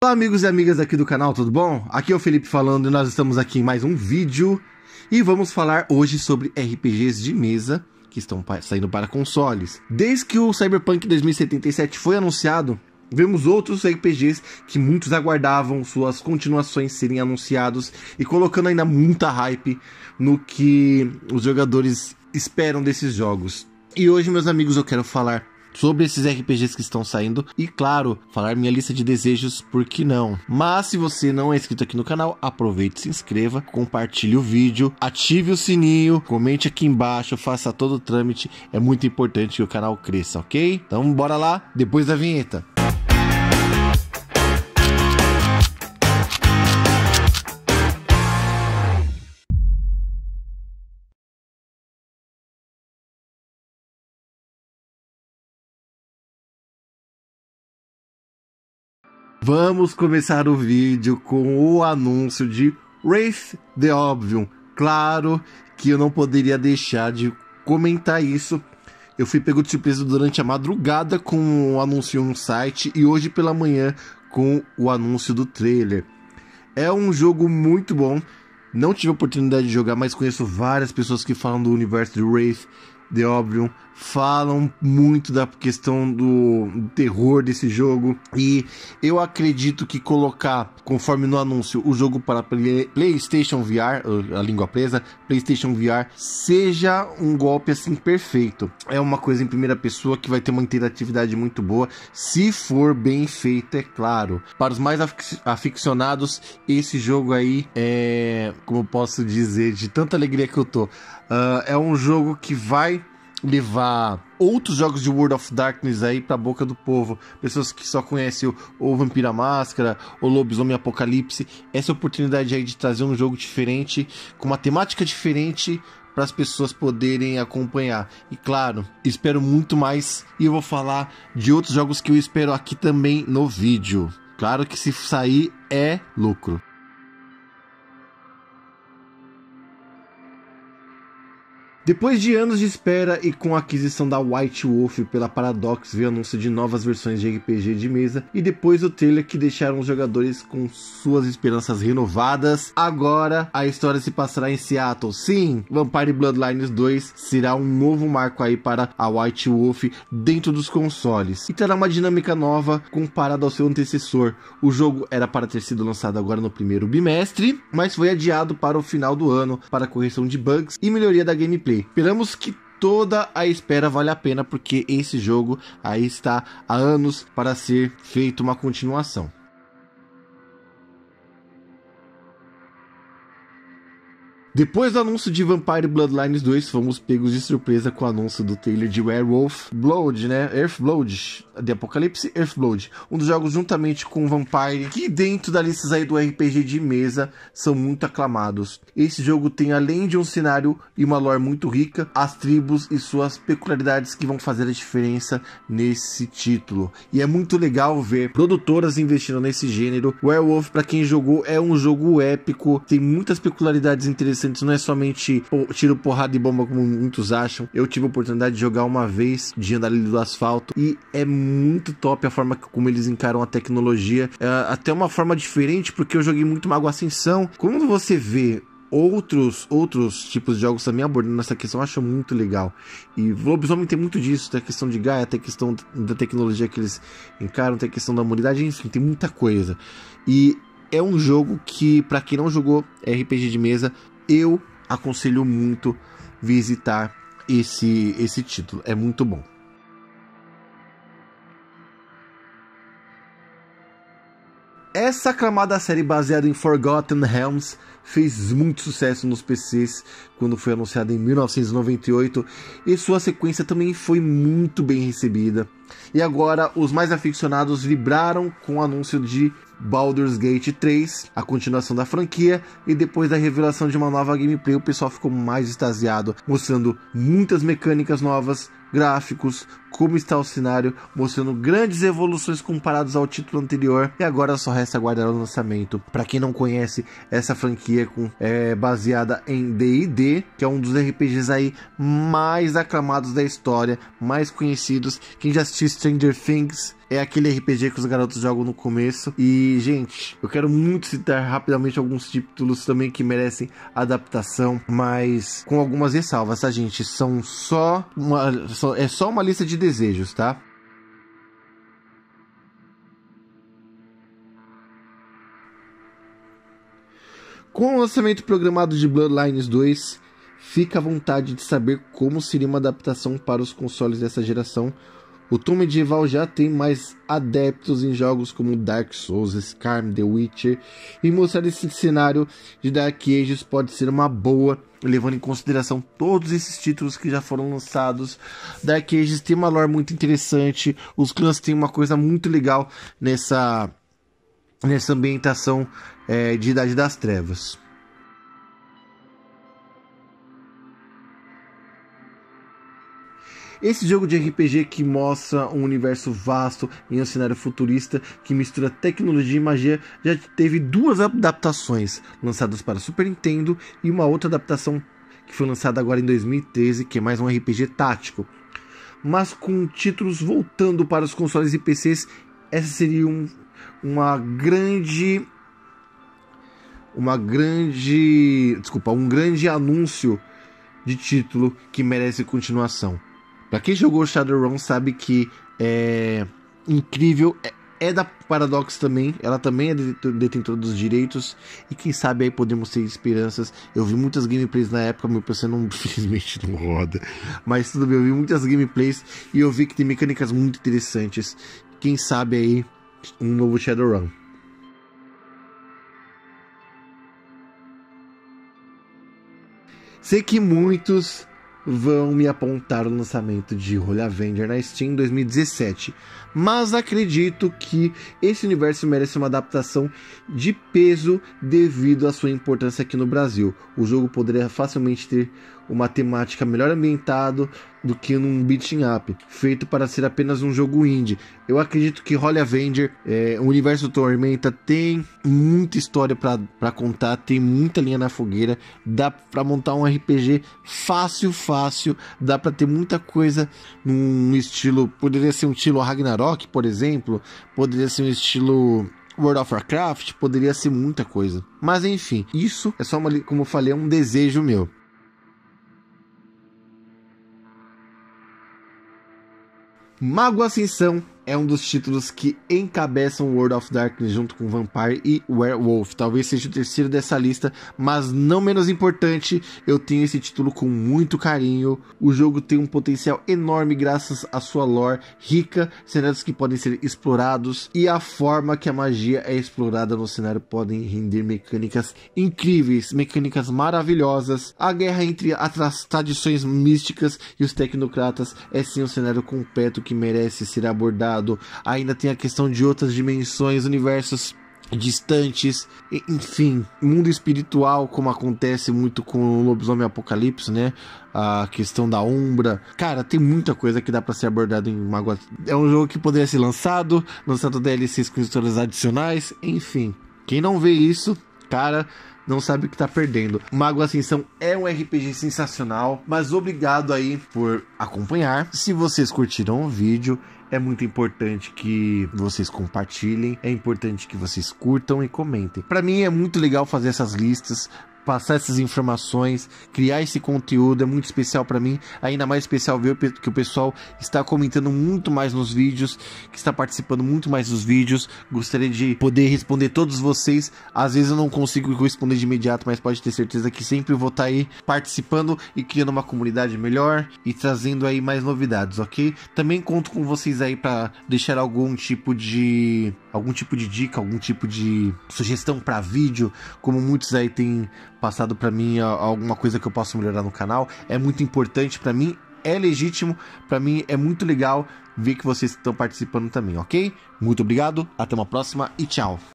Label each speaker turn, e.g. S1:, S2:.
S1: Olá, amigos e amigas aqui do canal, tudo bom? Aqui é o Felipe falando e nós estamos aqui em mais um vídeo e vamos falar hoje sobre RPGs de mesa que estão saindo para consoles. Desde que o Cyberpunk 2077 foi anunciado, vemos outros RPGs que muitos aguardavam suas continuações serem anunciados e colocando ainda muita hype no que os jogadores esperam desses jogos. E hoje, meus amigos, eu quero falar sobre esses RPGs que estão saindo e, claro, falar minha lista de desejos, por que não? Mas se você não é inscrito aqui no canal, aproveite, se inscreva, compartilhe o vídeo, ative o sininho, comente aqui embaixo, faça todo o trâmite, é muito importante que o canal cresça, ok? Então bora lá, depois da vinheta. Vamos começar o vídeo com o anúncio de Wraith the Obvium. Claro que eu não poderia deixar de comentar isso. Eu fui pego de surpresa durante a madrugada com o um anúncio no site e hoje pela manhã com o anúncio do trailer. É um jogo muito bom. Não tive a oportunidade de jogar, mas conheço várias pessoas que falam do universo de Wraith, The Oblivion falam muito da questão do terror desse jogo e eu acredito que colocar, conforme no anúncio, o jogo para PlayStation VR, a língua presa, PlayStation VR, seja um golpe assim perfeito. É uma coisa em primeira pessoa que vai ter uma interatividade muito boa, se for bem feito é claro. Para os mais aficionados, esse jogo aí é, como eu posso dizer, de tanta alegria que eu tô, uh, é um jogo que vai levar outros jogos de World of Darkness aí pra boca do povo. Pessoas que só conhecem o, o Vampira Máscara, o Lobisomem Apocalipse. Essa oportunidade aí de trazer um jogo diferente, com uma temática diferente para as pessoas poderem acompanhar. E claro, espero muito mais e eu vou falar de outros jogos que eu espero aqui também no vídeo. Claro que se sair é lucro. Depois de anos de espera e com a aquisição da White Wolf pela Paradox, veio o anúncio de novas versões de RPG de mesa e depois o trailer que deixaram os jogadores com suas esperanças renovadas. Agora a história se passará em Seattle. Sim, Vampire Bloodlines 2 será um novo marco aí para a White Wolf dentro dos consoles e terá uma dinâmica nova comparada ao seu antecessor. O jogo era para ter sido lançado agora no primeiro bimestre, mas foi adiado para o final do ano para correção de bugs e melhoria da gameplay. Esperamos que toda a espera vale a pena, porque esse jogo aí está há anos para ser feito uma continuação. Depois do anúncio de Vampire Bloodlines 2, fomos pegos de surpresa com o anúncio do trailer de Werewolf Blood, né? Earthblood, de Apocalipse Earthblood, um dos jogos juntamente com Vampire, que dentro da lista aí do RPG de mesa são muito aclamados. Esse jogo tem além de um cenário e uma lore muito rica, as tribos e suas peculiaridades que vão fazer a diferença nesse título. E é muito legal ver produtoras investindo nesse gênero. Werewolf, para quem jogou, é um jogo épico, tem muitas peculiaridades interessantes interessantes, não é somente tiro, porrada e bomba como muitos acham. Eu tive a oportunidade de jogar uma vez, de andar ali do asfalto, e é muito top a forma como eles encaram a tecnologia, é até uma forma diferente, porque eu joguei muito Mago Ascensão. Quando você vê outros outros tipos de jogos também abordando essa questão, acho muito legal. E Lobisomem tem muito disso, tem a questão de Gaia, tem a questão da tecnologia que eles encaram, tem a questão da humanidade, enfim, tem muita coisa. E é um jogo que, para quem não jogou é RPG de mesa, eu aconselho muito visitar esse esse título, é muito bom. Essa aclamada série baseada em Forgotten Realms fez muito sucesso nos PCs quando foi anunciada em 1998 e sua sequência também foi muito bem recebida. E agora os mais aficionados vibraram com o anúncio de Baldur's Gate 3, a continuação da franquia, e depois da revelação de uma nova gameplay, o pessoal ficou mais extasiado, mostrando muitas mecânicas novas, gráficos, como está o cenário, mostrando grandes evoluções comparados ao título anterior. E agora só resta aguardar o lançamento. Para quem não conhece essa franquia com, é baseada em D&D, que é um dos RPGs aí mais aclamados da história, mais conhecidos. Quem já assistiu Stranger Things é aquele RPG que os garotos jogam no começo. E, gente, eu quero muito citar rapidamente alguns títulos também que merecem adaptação, mas com algumas ressalvas, tá, gente? São só uma, é só uma lista de desejos, tá? Com o lançamento programado de Bloodlines 2, fica à vontade de saber como seria uma adaptação para os consoles dessa geração, o tom medieval já tem mais adeptos em jogos como Dark Souls, Skyrim, The Witcher, e mostrar esse cenário de Dark Ages pode ser uma boa, levando em consideração todos esses títulos que já foram lançados. Dark Ages tem uma lore muito interessante, os clãs têm uma coisa muito legal nessa, nessa ambientação é, de Idade das Trevas. Esse jogo de RPG que mostra um universo vasto em um cenário futurista que mistura tecnologia e magia já teve duas adaptações lançadas para Super Nintendo e uma outra adaptação que foi lançada agora em 2013, que é mais um RPG tático. Mas com títulos voltando para os consoles e PCs, essa seria um, uma grande uma grande, desculpa, um grande anúncio de título que merece continuação. Para quem jogou Shadowrun sabe que é incrível, é, é da Paradox também, ela também é detentora dos direitos e quem sabe aí podemos ter esperanças. Eu vi muitas gameplays na época, meu PC não infelizmente não roda, mas tudo bem, eu vi muitas gameplays e eu vi que tem mecânicas muito interessantes. Quem sabe aí um novo Shadowrun. Sei que muitos vão me apontar o lançamento de Holy Avenger na Steam em 2017, mas acredito que esse universo merece uma adaptação de peso devido à sua importância aqui no Brasil. O jogo poderia facilmente ter uma temática melhor ambientado do que num beating up, feito para ser apenas um jogo indie. Eu acredito que Holy Avenger, é, o universo Tormenta tem muita história para contar, tem muita linha na fogueira, dá para montar um RPG fácil, fácil, dá para ter muita coisa num estilo, poderia ser um estilo Ragnarok, por exemplo, poderia ser um estilo World of Warcraft, poderia ser muita coisa. Mas enfim, isso é só uma, como eu falei, é um desejo meu. Mago Ascensão é um dos títulos que encabeçam World of Darkness junto com Vampire e Werewolf. Talvez seja o terceiro dessa lista, mas não menos importante, eu tenho esse título com muito carinho. O jogo tem um potencial enorme graças à sua lore rica, cenários que podem ser explorados e a forma que a magia é explorada no cenário podem render mecânicas incríveis, mecânicas maravilhosas. A guerra entre as tradições místicas e os tecnocratas é sim um cenário completo que merece ser abordado passado, ainda tem a questão de outras dimensões, universos distantes, enfim, mundo espiritual, como acontece muito com o Lobisomem Apocalipse, né? A questão da Umbra. Cara, tem muita coisa que dá para ser abordada em Magoa. É um jogo que poderia ser lançado, lançando DLCs com histórias adicionais, enfim. Quem não vê isso, cara, não sabe o que tá perdendo. Mago Ascensão é um RPG sensacional, mas obrigado aí por acompanhar. Se vocês curtiram o vídeo, é muito importante que vocês compartilhem, é importante que vocês curtam e comentem. Para mim é muito legal fazer essas listas, passar essas informações, criar esse conteúdo é muito especial para mim. Ainda mais especial ver que o pessoal está comentando muito mais nos vídeos, que está participando muito mais dos vídeos. Gostaria de poder responder todos vocês. Às vezes eu não consigo responder de imediato, mas pode ter certeza que sempre vou estar tá aí participando e criando uma comunidade melhor e trazendo aí mais novidades, ok? Também conto com vocês aí para deixar algum tipo de algum tipo de dica, algum tipo de sugestão para vídeo, como muitos aí têm passado para mim alguma coisa que eu posso melhorar no canal. É muito importante para mim, é legítimo, para mim é muito legal ver que vocês estão participando também, ok? Muito obrigado, até uma próxima e tchau.